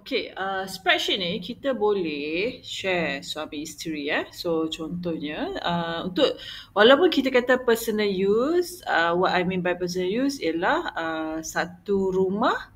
Okay, uh, spreadsheet ni kita boleh share suami isteri ya. Eh? So contohnya uh, untuk walaupun kita kata personal use, uh, what I mean by personal use ialah uh, satu rumah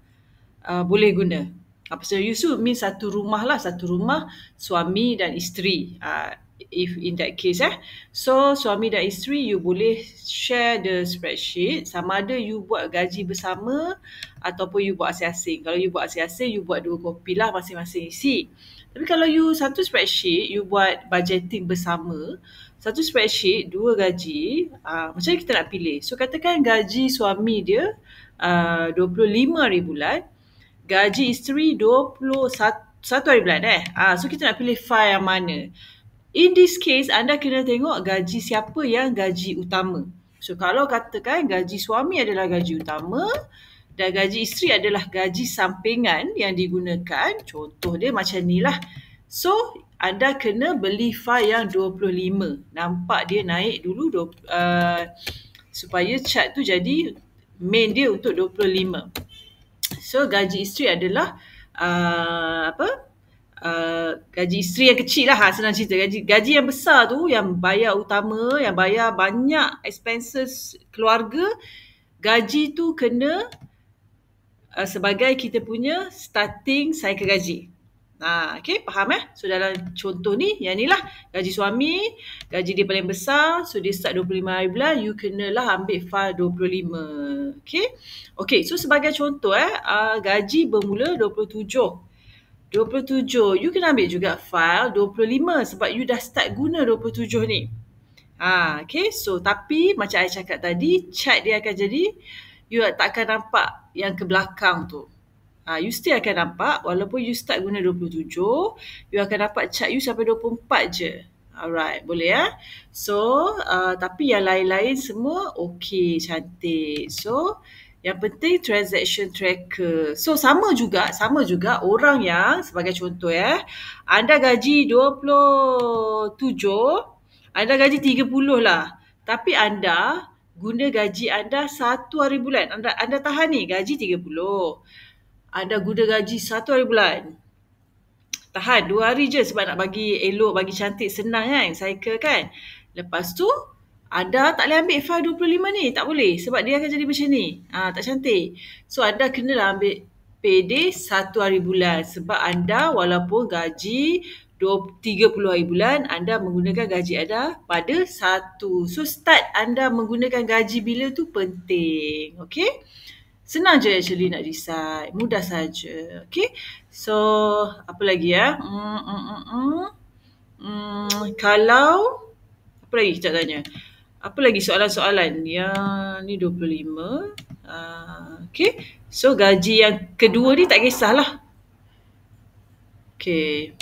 uh, boleh guna. Uh, personal use tu mean satu rumah lah, satu rumah suami dan isteri. Uh, if in that case eh. So suami dan isteri you boleh share the spreadsheet sama ada you buat gaji bersama ataupun you buat asing-asing. Kalau you buat asing-asing you buat dua kopi lah masing-masing isi. Tapi kalau you satu spreadsheet you buat budgeting bersama satu spreadsheet, dua gaji, uh, macam mana kita nak pilih? So katakan gaji suami dia RM25 ah, uh, bulan, gaji isteri rm satu hari bulan eh. Uh, so kita nak pilih file yang mana? In this case, anda kena tengok gaji siapa yang gaji utama. So, kalau katakan gaji suami adalah gaji utama dan gaji isteri adalah gaji sampingan yang digunakan, contoh dia macam ni lah. So, anda kena beli file yang 25. Nampak dia naik dulu uh, supaya chart tu jadi main dia untuk 25. So, gaji isteri adalah uh, apa? Uh, gaji isteri yang kecil lah ha, senang cerita gaji gaji yang besar tu yang bayar utama yang bayar banyak expenses keluarga gaji tu kena uh, sebagai kita punya starting cycle gaji Ha, okay, faham eh? So dalam contoh ni, yang ni lah gaji suami, gaji dia paling besar, so dia start 25 hari bulan, you kenalah ambil file 25. Okay, okay so sebagai contoh eh, uh, gaji bermula 27 27. You kena ambil juga file 25 sebab you dah start guna 27 ni. Ha, okay, so tapi macam saya cakap tadi, chat dia akan jadi you tak akan nampak yang ke belakang tu. Ha, you still akan nampak walaupun you start guna 27, you akan dapat chat you sampai 24 je. Alright, boleh ya. So, uh, tapi yang lain-lain semua okay, cantik. So, yang penting transaction tracker. So sama juga, sama juga orang yang sebagai contoh eh, anda gaji 27, anda gaji 30 lah. Tapi anda guna gaji anda satu hari bulan. Anda anda tahan ni gaji 30. Anda guna gaji satu hari bulan. Tahan dua hari je sebab nak bagi elok, bagi cantik, senang kan cycle kan. Lepas tu ada tak boleh ambil file 25 ni tak boleh sebab dia akan jadi macam ni ha, tak cantik so anda kenalah ambil PD satu hari bulan sebab anda walaupun gaji 30 hari bulan anda menggunakan gaji ada pada satu so start anda menggunakan gaji bila tu penting okay senang je actually nak decide mudah saja okay so apa lagi ya mm, mm, mm, mm. Mm, kalau apa lagi kita tanya apa lagi soalan-soalan? Yang ni 25. Uh, okay. So gaji yang kedua ni tak kisahlah. Okay.